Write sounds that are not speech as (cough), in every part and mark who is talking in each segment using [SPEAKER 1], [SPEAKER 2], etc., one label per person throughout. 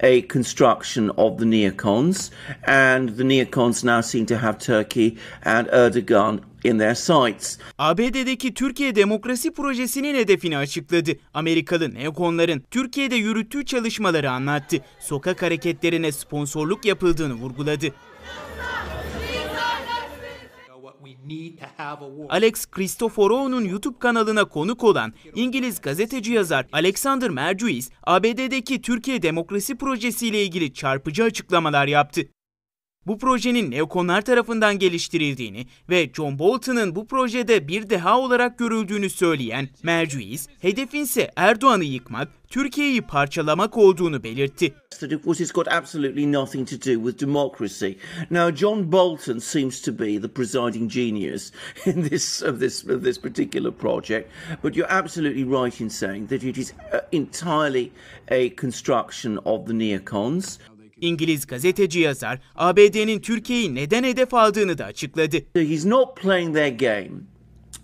[SPEAKER 1] a construction of the neocons, and the neocons now seem to have Turkey and Erdogan in their sights. ABD'deki
[SPEAKER 2] Türkiye Demokrasi
[SPEAKER 1] Projesi'nin hedefini açıkladı. Amerikalı neokonların Türkiye'de yürüttüğü
[SPEAKER 2] çalışmaları anlattı. Sokak hareketlerine sponsorluk yapıldığını vurguladı. Alex Cristoforo'nun YouTube kanalına konuk olan İngiliz gazeteci yazar Alexander Mercuis, ABD'deki Türkiye Demokrasi Projesi ile ilgili çarpıcı açıklamalar yaptı bu projenin neokonlar tarafından geliştirildiğini ve John Bolton'ın bu projede bir deha olarak görüldüğünü söyleyen Mercuis, hedefin ise Erdoğan'ı yıkmak, Türkiye'yi parçalamak
[SPEAKER 1] olduğunu belirtti. What has got absolutely nothing to do with democracy. Now John Bolton seems to be the presiding genius (laughs) in this of this of this particular project, but you're absolutely right in saying that it is uh, entirely a construction of the neocons.
[SPEAKER 2] İngiliz gazeteci yazar
[SPEAKER 1] ABD'nin Türkiye'yi neden hedef aldığını da açıkladı. He's not playing their game.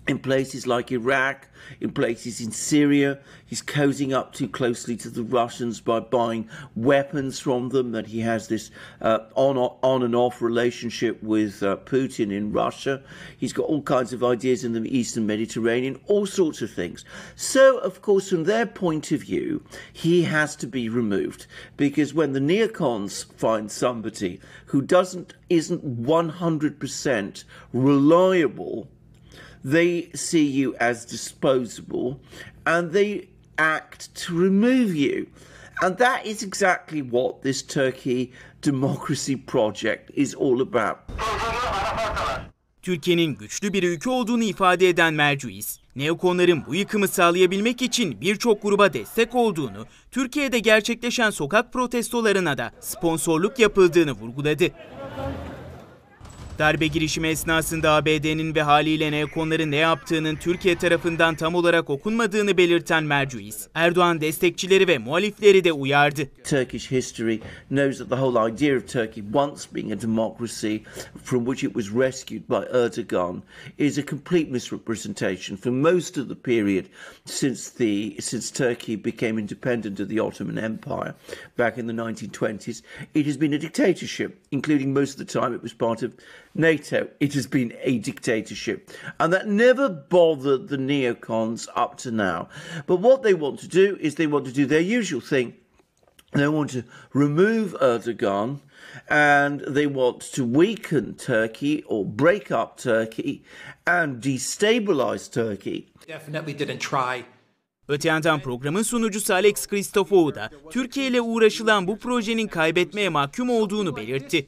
[SPEAKER 1] in places like Iraq, in places in Syria. He's cozying up too closely to the Russians by buying weapons from them. That he has this uh, on on and off relationship with uh, Putin in Russia. He's got all kinds of ideas in the Eastern Mediterranean, all sorts of things. So, of course, from their point of view, he has to be removed because when the neocons find somebody who doesn't isn't 100% reliable They see you as disposable and they act to remove you. And that is exactly what this Turkey Democracy Project is all about.
[SPEAKER 2] Türkiye'nin güçlü bir ülke olduğunu ifade eden Mercuis, neokonların bu yıkımı sağlayabilmek için birçok gruba destek olduğunu, Türkiye'de gerçekleşen sokak protestolarına da sponsorluk yapıldığını vurguladı. Darbe girişimi esnasında ABD'nin ve haliyle neokonların ne yaptığının Türkiye tarafından tam olarak okunmadığını belirten Mercuis,
[SPEAKER 1] Erdoğan destekçileri ve muhalifleri de uyardı. Turkish history knows that the whole idea of Turkey once being a democracy from which it was rescued by Erdogan is a complete misrepresentation for most of the period since the since Turkey became independent of the Ottoman Empire back in the 1920s. It has been a dictatorship, including most of the time it was part of NATO, it has been a dictatorship. And that never bothered the neocons up to now. But what they want to do is they want to do their usual thing. They want to remove Erdogan and they want to weaken Turkey or break up Turkey and destabilize Turkey.
[SPEAKER 2] Definitely didn't try Öte yandan programın sunucusu Alex Kristofou da Türkiye ile uğraşılan bu projenin kaybetmeye mahkum olduğunu belirtti.